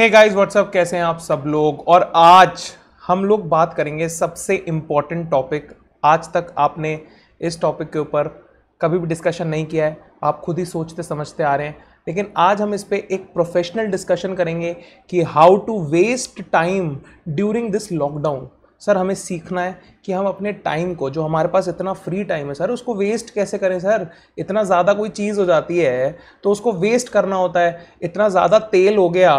Hey guys what's up कैसे हैं आप सब लोग और आज हम लोग बात करेंगे सबसे इम्पॉर्टेंट टॉपिक आज तक आपने इस टॉपिक के ऊपर कभी भी डिस्कशन नहीं किया है आप खुद ही सोचते समझते आ रहे हैं लेकिन आज हम इस पर एक प्रोफेशनल डिस्कशन करेंगे कि how to waste time during this lockdown sir हमें सीखना है कि हम अपने टाइम को जो हमारे पास इतना फ्री टाइम है सर उसको वेस्ट कैसे करें सर इतना ज़्यादा कोई चीज़ हो जाती है तो उसको वेस्ट करना होता है इतना ज़्यादा तेल हो गया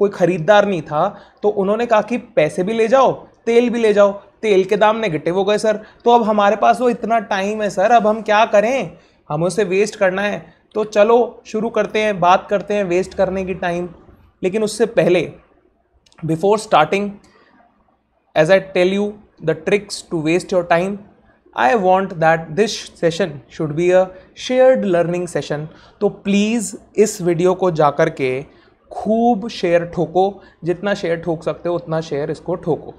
कोई ख़रीदार नहीं था तो उन्होंने कहा कि पैसे भी ले जाओ तेल भी ले जाओ तेल के दाम नेगेटिव हो गए सर तो अब हमारे पास वो इतना टाइम है सर अब हम क्या करें हमें उसे वेस्ट करना है तो चलो शुरू करते हैं बात करते हैं वेस्ट करने की टाइम लेकिन उससे पहले before starting as I tell you the tricks to waste your time I want that this session should be a shared learning session तो प्लीज़ इस वीडियो को जा कर के खूब शेयर ठोको जितना शेयर ठोक सकते हो उतना शेयर इसको ठोको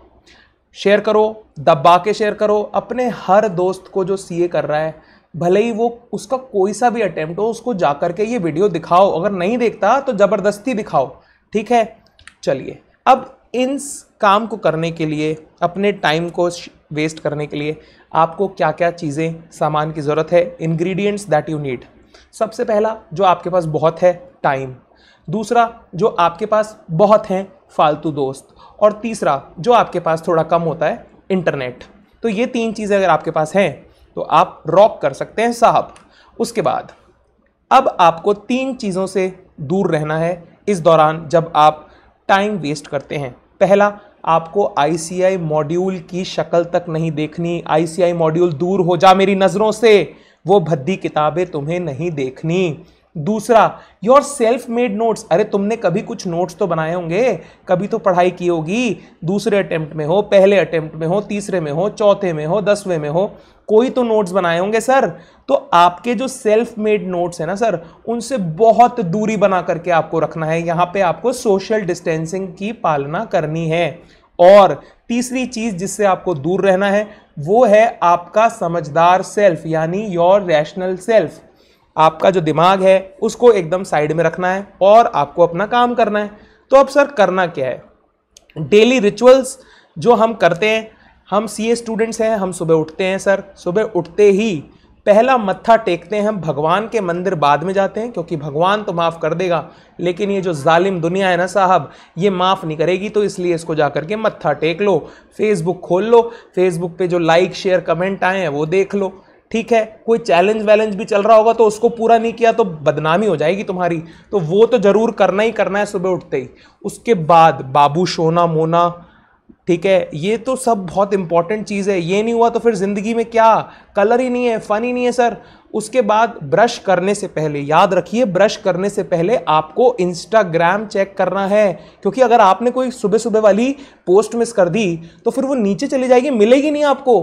शेयर करो दबा के शेयर करो अपने हर दोस्त को जो सीए कर रहा है भले ही वो उसका कोई सा भी अटैम्प्ट हो उसको जा कर के ये वीडियो दिखाओ अगर नहीं देखता तो ज़बरदस्ती दिखाओ ठीक है चलिए अब इन काम को करने के लिए अपने टाइम को वेस्ट करने के लिए आपको क्या क्या चीज़ें सामान की ज़रूरत है इंग्रेडिएंट्स दैट यू नीड सबसे पहला जो आपके पास बहुत है टाइम दूसरा जो आपके पास बहुत हैं फालतू दोस्त और तीसरा जो आपके पास थोड़ा कम होता है इंटरनेट तो ये तीन चीज़ें अगर आपके पास हैं तो आप रॉक कर सकते हैं साहब उसके बाद अब आपको तीन चीज़ों से दूर रहना है इस दौरान जब आप टाइम वेस्ट करते हैं पहला आपको आई मॉड्यूल की शक्ल तक नहीं देखनी आई मॉड्यूल दूर हो जा मेरी नज़रों से वो भद्दी किताबें तुम्हें नहीं देखनी दूसरा योर सेल्फ मेड नोट्स अरे तुमने कभी कुछ नोट्स तो बनाए होंगे कभी तो पढ़ाई की होगी दूसरे अटैम्प्ट में हो पहले अटैम्प्ट में हो तीसरे में हो चौथे में हो दसवें में हो कोई तो नोट्स बनाए होंगे सर तो आपके जो सेल्फ मेड नोट्स है ना सर उनसे बहुत दूरी बना करके आपको रखना है यहाँ पे आपको सोशल डिस्टेंसिंग की पालना करनी है और तीसरी चीज जिससे आपको दूर रहना है वो है आपका समझदार सेल्फ यानी योर रैशनल सेल्फ आपका जो दिमाग है उसको एकदम साइड में रखना है और आपको अपना काम करना है तो अब सर करना क्या है डेली रिचुअल्स जो हम करते हैं हम सी स्टूडेंट्स हैं हम सुबह उठते हैं सर सुबह उठते ही पहला मत्था टेकते हैं हम भगवान के मंदिर बाद में जाते हैं क्योंकि भगवान तो माफ़ कर देगा लेकिन ये जो जालिम दुनिया है ना साहब ये माफ़ नहीं करेगी तो इसलिए इसको जा करके मत्था टेक लो फेसबुक खोल लो फेसबुक पे जो लाइक शेयर कमेंट आए हैं वो देख लो ठीक है कोई चैलेंज वैलेंज भी चल रहा होगा तो उसको पूरा नहीं किया तो बदनामी हो जाएगी तुम्हारी तो वो तो ज़रूर करना ही करना है सुबह उठते ही उसके बाद बाबू सोना मोना ठीक है ये तो सब बहुत इंपॉर्टेंट चीज़ है ये नहीं हुआ तो फिर ज़िंदगी में क्या कलर ही नहीं है फ़न ही नहीं है सर उसके बाद ब्रश करने से पहले याद रखिए ब्रश करने से पहले आपको इंस्टाग्राम चेक करना है क्योंकि अगर आपने कोई सुबह सुबह वाली पोस्ट मिस कर दी तो फिर वो नीचे चली जाएगी मिलेगी नहीं आपको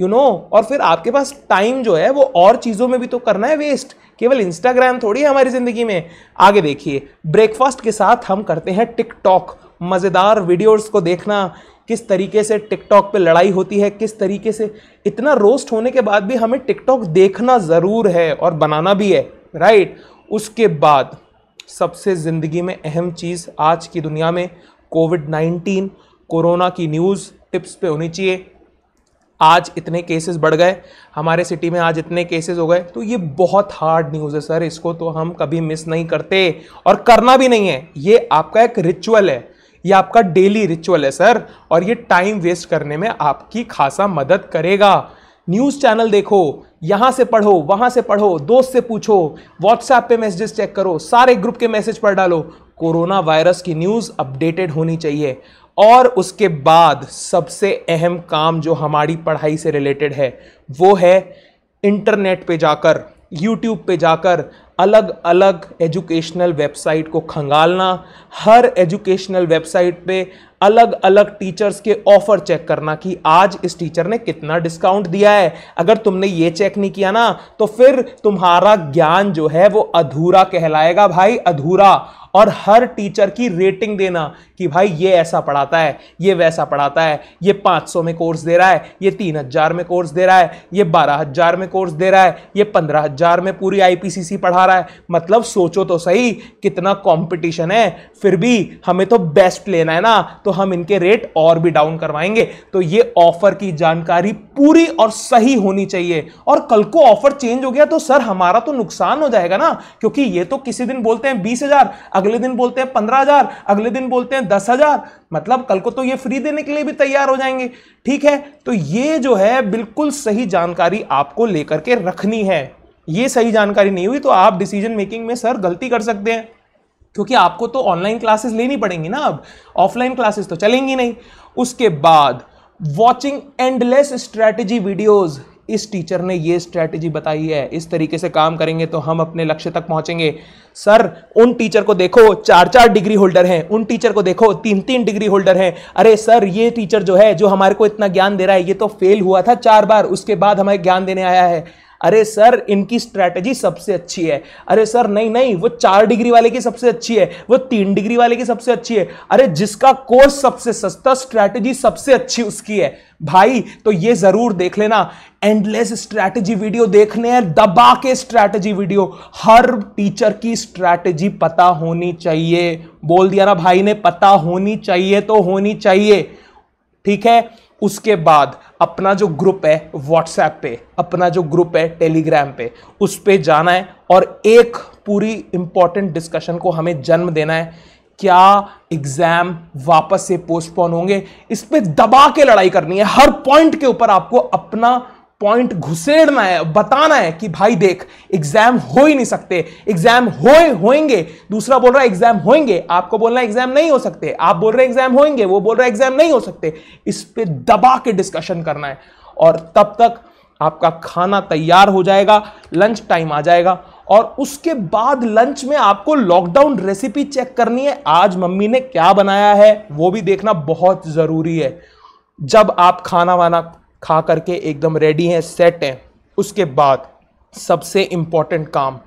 यू you नो know? और फिर आपके पास टाइम जो है वो और चीज़ों में भी तो करना है वेस्ट केवल इंस्टाग्राम थोड़ी है हमारी ज़िंदगी में आगे देखिए ब्रेकफास्ट के साथ हम करते हैं टिकटॉक मज़ेदार वीडियोस को देखना किस तरीके से टिकटॉक पे लड़ाई होती है किस तरीके से इतना रोस्ट होने के बाद भी हमें टिकटॉक देखना ज़रूर है और बनाना भी है राइट उसके बाद सबसे ज़िंदगी में अहम चीज़ आज की दुनिया में कोविड नाइन्टीन कोरोना की न्यूज़ टिप्स पे होनी चाहिए आज इतने केसेस बढ़ गए हमारे सिटी में आज इतने केसेस हो गए तो ये बहुत हार्ड न्यूज़ है सर इसको तो हम कभी मिस नहीं करते और करना भी नहीं है ये आपका एक रिचुअल है ये आपका डेली रिचुअल है सर और ये टाइम वेस्ट करने में आपकी खासा मदद करेगा न्यूज़ चैनल देखो यहाँ से पढ़ो वहाँ से पढ़ो दोस्त से पूछो व्हाट्सएप पे मैसेजेस चेक करो सारे ग्रुप के मैसेज पर डालो कोरोना वायरस की न्यूज़ अपडेटेड होनी चाहिए और उसके बाद सबसे अहम काम जो हमारी पढ़ाई से रिलेटेड है वो है इंटरनेट पे जाकर यूट्यूब पे जाकर अलग अलग एजुकेशनल वेबसाइट को खंगालना हर एजुकेशनल वेबसाइट पे अलग अलग टीचर्स के ऑफर चेक करना कि आज इस टीचर ने कितना डिस्काउंट दिया है अगर तुमने ये चेक नहीं किया ना तो फिर तुम्हारा ज्ञान जो है वो अधूरा कहलाएगा भाई अधूरा और हर टीचर की रेटिंग देना कि भाई ये ऐसा पढ़ाता है ये वैसा पढ़ाता है ये 500 में कोर्स दे रहा है ये 3000 में कोर्स दे रहा है ये 12000 में कोर्स दे रहा है ये 15000 में पूरी आई पढ़ा रहा है मतलब सोचो तो सही कितना कॉम्पिटिशन है फिर भी हमें तो बेस्ट लेना है ना तो हम इनके रेट और भी डाउन करवाएंगे तो ये ऑफर की जानकारी पूरी और सही होनी चाहिए और कल को ऑफर चेंज हो गया तो सर हमारा तो नुकसान हो जाएगा ना क्योंकि ये तो किसी दिन बोलते हैं बीस हजार अगले दिन बोलते हैं पंद्रह हजार अगले दिन बोलते हैं दस हजार मतलब कल को तो ये फ्री देने के लिए भी तैयार हो जाएंगे ठीक है तो ये जो है बिल्कुल सही जानकारी आपको लेकर के रखनी है ये सही जानकारी नहीं हुई तो आप डिसीजन मेकिंग में सर गलती कर सकते हैं क्योंकि आपको तो ऑनलाइन क्लासेस लेनी पड़ेंगी ना अब ऑफलाइन क्लासेस तो चलेंगी नहीं उसके बाद वॉचिंग एंडलेस स्ट्रैटेजी वीडियोज़ इस टीचर ने ये स्ट्रैटेजी बताई है इस तरीके से काम करेंगे तो हम अपने लक्ष्य तक पहुंचेंगे सर उन टीचर को देखो चार चार डिग्री होल्डर हैं उन टीचर को देखो तीन तीन डिग्री होल्डर हैं अरे सर ये टीचर जो है जो हमारे को इतना ज्ञान दे रहा है ये तो फेल हुआ था चार बार उसके बाद हमें ज्ञान देने आया है अरे सर इनकी स्ट्रैटेजी सबसे अच्छी है अरे सर नहीं नहीं वो चार डिग्री वाले की सबसे अच्छी है वो तीन डिग्री वाले की सबसे अच्छी है अरे जिसका कोर्स सबसे सस्ता स्ट्रैटेजी सबसे अच्छी उसकी है भाई तो ये जरूर देख लेना एंडलेस स्ट्रैटेजी वीडियो देखने हैं दबा के स्ट्रैटेजी वीडियो हर टीचर की स्ट्रैटेजी पता होनी चाहिए बोल दिया ना भाई ने पता होनी चाहिए तो होनी चाहिए ठीक है उसके बाद अपना जो ग्रुप है व्हाट्सएप पे अपना जो ग्रुप है टेलीग्राम पे उस पर जाना है और एक पूरी इंपॉर्टेंट डिस्कशन को हमें जन्म देना है क्या एग्जाम वापस से पोस्टपोन होंगे इस पर दबा के लड़ाई करनी है हर पॉइंट के ऊपर आपको अपना पॉइंट घुसेड़ना है बताना है कि भाई देख एग्जाम हो ही नहीं सकते एग्जाम हो होएंगे दूसरा बोल रहा है एग्जाम होएंगे आपको बोलना एग्जाम नहीं हो सकते आप बोल रहे एग्जाम होएंगे वो बोल रहा है एग्जाम नहीं हो सकते इस पर दबा के डिस्कशन करना है और तब तक आपका खाना तैयार हो जाएगा लंच टाइम आ जाएगा और उसके बाद लंच में आपको लॉकडाउन रेसिपी चेक करनी है आज मम्मी ने क्या बनाया है वो भी देखना बहुत ज़रूरी है जब आप खाना वाना खा करके एकदम रेडी हैं सेट हैं उसके बाद सबसे इम्पॉर्टेंट काम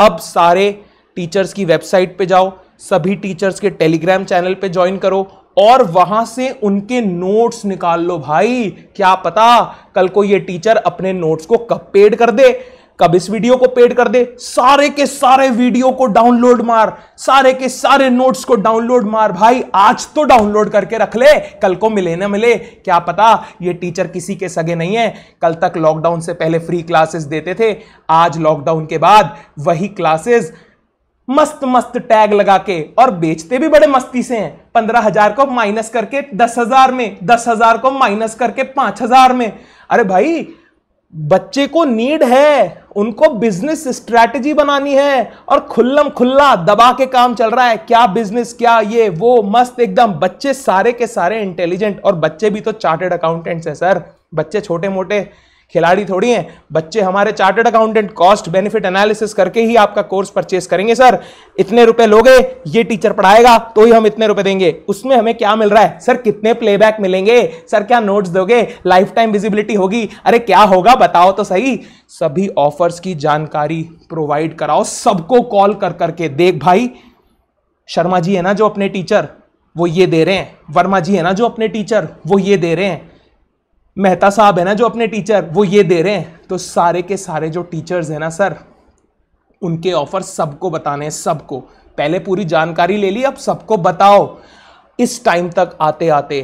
अब सारे टीचर्स की वेबसाइट पे जाओ सभी टीचर्स के टेलीग्राम चैनल पे ज्वाइन करो और वहां से उनके नोट्स निकाल लो भाई क्या पता कल को ये टीचर अपने नोट्स को कब पेड कर दे कब इस वीडियो को पेड कर दे सारे के सारे वीडियो को डाउनलोड मार सारे के सारे नोट्स को डाउनलोड मार भाई आज तो डाउनलोड करके रख ले कल को मिले ना मिले क्या पता ये टीचर किसी के सगे नहीं है कल तक लॉकडाउन से पहले फ्री क्लासेस देते थे आज लॉकडाउन के बाद वही क्लासेस मस्त मस्त टैग लगा के और बेचते भी बड़े मस्ती से हैं पंद्रह हजार को माइनस करके दस हजार में दस हजार को माइनस करके पांच हजार में अरे भाई बच्चे को नीड है उनको बिजनेस स्ट्रैटेजी बनानी है और खुल्लम खुल्ला दबा के काम चल रहा है क्या बिजनेस क्या ये वो मस्त एकदम बच्चे सारे के सारे इंटेलिजेंट और बच्चे भी तो चार्टेड अकाउंटेंट्स हैं सर बच्चे छोटे मोटे खिलाड़ी थोड़ी हैं बच्चे हमारे chartered accountant cost benefit analysis करके ही आपका कोर्स परचेस करेंगे सर इतने रुपए लोगे ये टीचर पढ़ाएगा तो ही हम इतने रुपए देंगे उसमें हमें क्या मिल रहा है सर कितने प्लेबैक मिलेंगे सर क्या नोट्स दोगे लाइफ टाइम विजिबिलिटी होगी अरे क्या होगा बताओ तो सही सभी ऑफर्स की जानकारी प्रोवाइड कराओ सबको कॉल कर करके देख भाई शर्मा जी है ना जो अपने टीचर वो ये दे रहे हैं वर्मा जी है ना जो अपने टीचर वो ये दे रहे हैं मेहता साहब है ना जो अपने टीचर वो ये दे रहे हैं तो सारे के सारे जो टीचर्स हैं ना सर उनके ऑफर सबको बताने हैं सबको पहले पूरी जानकारी ले ली अब सबको बताओ इस टाइम तक आते आते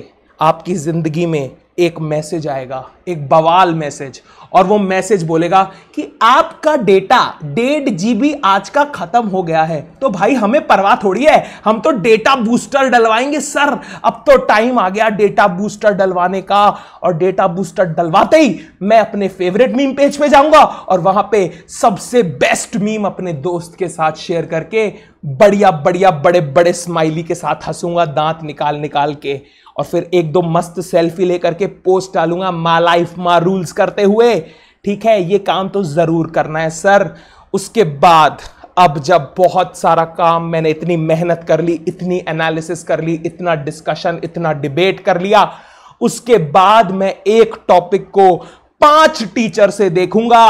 आपकी ज़िंदगी में एक मैसेज आएगा एक बवाल मैसेज और वो मैसेज बोलेगा कि आपका डेटा डेढ़ जीबी आज का खत्म हो गया है तो भाई हमें परवाह थोड़ी है हम तो डेटा बूस्टर डलवाएंगे सर अब तो टाइम आ गया डेटा बूस्टर डलवाने का और डेटा बूस्टर डलवाते ही मैं अपने फेवरेट मीम पेज पे जाऊंगा और वहां पे सबसे बेस्ट मीम अपने दोस्त के साथ शेयर करके बढ़िया बढ़िया बड़े बड़े स्माइली के साथ हंसूंगा दांत निकाल निकाल के और फिर एक दो मस्त सेल्फी लेकर के पोस्ट डालूंगा माई लाइफ मा रूल्स करते हुए ठीक है ये काम तो ज़रूर करना है सर उसके बाद अब जब बहुत सारा काम मैंने इतनी मेहनत कर ली इतनी एनालिसिस कर ली इतना डिस्कशन इतना डिबेट कर लिया उसके बाद मैं एक टॉपिक को पांच टीचर से देखूंगा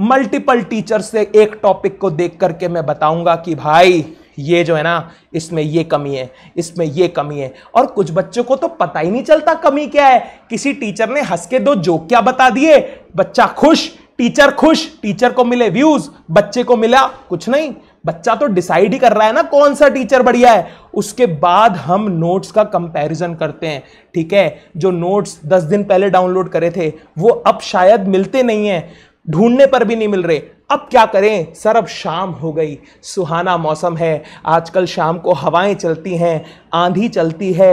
मल्टीपल टीचर से एक टॉपिक को देख करके मैं बताऊंगा कि भाई ये जो है ना इसमें ये कमी है इसमें ये कमी है और कुछ बच्चों को तो पता ही नहीं चलता कमी क्या है किसी टीचर ने हंस के दो जोक क्या बता दिए बच्चा खुश टीचर खुश टीचर को मिले व्यूज बच्चे को मिला कुछ नहीं बच्चा तो डिसाइड ही कर रहा है ना कौन सा टीचर बढ़िया है उसके बाद हम नोट्स का कंपैरिजन करते हैं ठीक है जो नोट्स दस दिन पहले डाउनलोड करे थे वो अब शायद मिलते नहीं हैं ढूंढने पर भी नहीं मिल रहे अब क्या करें सर अब शाम हो गई सुहाना मौसम है आजकल शाम को हवाएं चलती हैं आंधी चलती है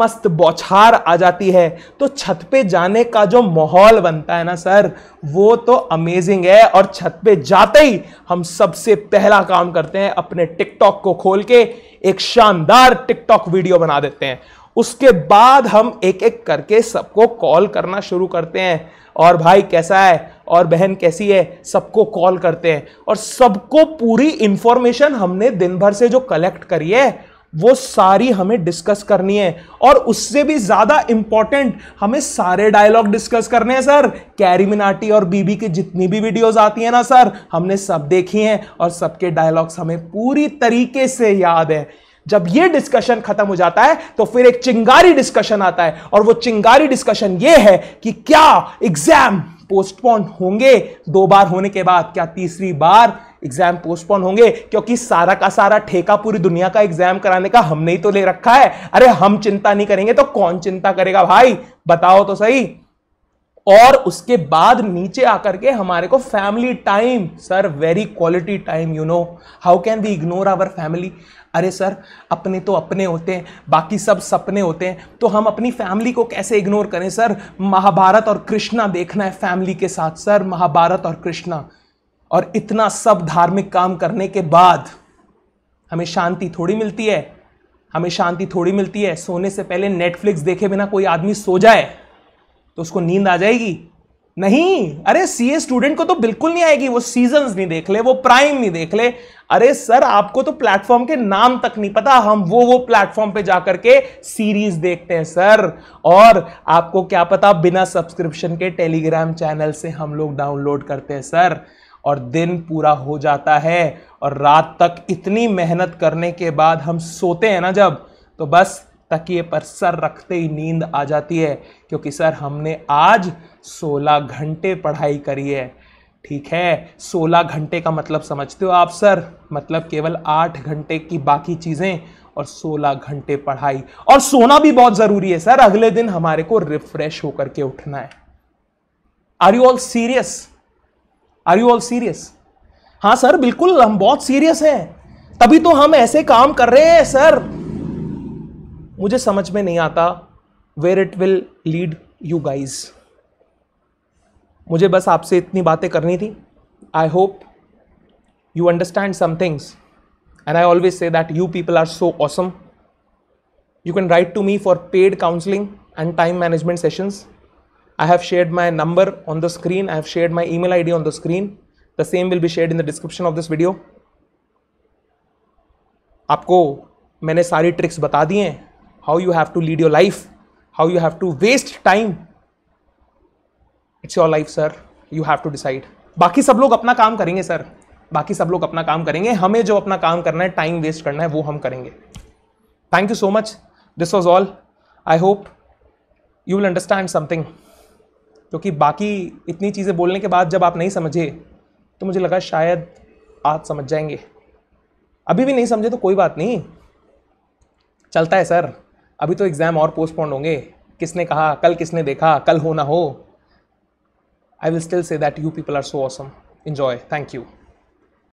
मस्त बौछार आ जाती है तो छत पे जाने का जो माहौल बनता है ना सर वो तो अमेजिंग है और छत पे जाते ही हम सबसे पहला काम करते हैं अपने टिकटॉक को खोल के एक शानदार टिकटॉक वीडियो बना देते हैं उसके बाद हम एक एक करके सबको कॉल करना शुरू करते हैं और भाई कैसा है और बहन कैसी है सबको कॉल करते हैं और सबको पूरी इंफॉर्मेशन हमने दिन भर से जो कलेक्ट करी है वो सारी हमें डिस्कस करनी है और उससे भी ज़्यादा इंपॉर्टेंट हमें सारे डायलॉग डिस्कस करने हैं सर कैरी मिनाटी और बीबी की जितनी भी वीडियोस आती हैं ना सर हमने सब देखी हैं और सबके डायलॉग्स हमें पूरी तरीके से याद है जब ये डिस्कशन खत्म हो जाता है तो फिर एक चिंगारी डिस्कशन आता है और वो चिंगारी डिस्कशन ये है कि क्या एग्जाम पोस्टपोन होंगे दो बार होने के बाद क्या तीसरी बार एग्जाम पोस्टपोन होंगे क्योंकि सारा का सारा ठेका पूरी दुनिया का एग्जाम कराने का हमने ही तो ले रखा है अरे हम चिंता नहीं करेंगे तो कौन चिंता करेगा भाई बताओ तो सही और उसके बाद नीचे आकर के हमारे को family time sir very quality time you know how can we ignore our family अरे सर अपने तो अपने होते हैं बाकी सब सपने होते हैं तो हम अपनी फैमिली को कैसे इग्नोर करें सर महाभारत और कृष्णा देखना है फैमिली के साथ सर महाभारत और कृष्णा और इतना सब धार्मिक काम करने के बाद हमें शांति थोड़ी मिलती है हमें शांति थोड़ी मिलती है सोने से पहले नेटफ्लिक्स देखे बिना कोई आदमी सो जाए तो उसको नींद आ जाएगी नहीं अरे सी स्टूडेंट को तो बिल्कुल नहीं आएगी वो सीजन नहीं देख ले वो प्राइम नहीं देख ले अरे सर आपको तो प्लेटफॉर्म के नाम तक नहीं पता हम वो वो प्लेटफॉर्म पे जाकर के सीरीज देखते हैं सर और आपको क्या पता बिना सब्सक्रिप्शन के टेलीग्राम चैनल से हम लोग डाउनलोड करते हैं सर और दिन पूरा हो जाता है और रात तक इतनी मेहनत करने के बाद हम सोते हैं ना जब तो बस तकिए पर सर रखते ही नींद आ जाती है क्योंकि सर हमने आज 16 घंटे पढ़ाई करी है ठीक है 16 घंटे का मतलब समझते हो आप सर मतलब केवल 8 घंटे की बाकी चीज़ें और 16 घंटे पढ़ाई और सोना भी बहुत ज़रूरी है सर अगले दिन हमारे को रिफ्रेश होकर के उठना है are you all serious are you all serious हाँ सर बिल्कुल हम बहुत सीरियस हैं तभी तो हम ऐसे काम कर रहे हैं सर मुझे समझ में नहीं आता where it will lead you guys मुझे बस आपसे इतनी बातें करनी थी I hope you understand some things and I always say that you people are so awesome you can write to me for paid counselling and time management sessions I have shared my number on the screen I have shared my email I D on the screen the same will be share in the description of this video आपको मैंने सारी tricks बता दी हैं how you have to lead your life how you have to waste time it's your life sir you have to decide बाकी सब लोग अपना काम करेंगे सर बाकी सब लोग अपना काम करेंगे हमें जो अपना काम करना है टाइम वेस्ट करना है वो हम करेंगे thank you so much this was all I hope you will understand something क्योंकि बाकी इतनी चीज़ें बोलने के बाद जब आप नहीं समझे तो मुझे लगा शायद आप समझ जाएंगे अभी भी नहीं समझे तो कोई बात नहीं चलता है सर अभी तो एग्ज़ाम और पोस्टपोन होंगे किसने कहा कल किसने देखा कल हो ना हो I will still say that you people are so awesome enjoy thank you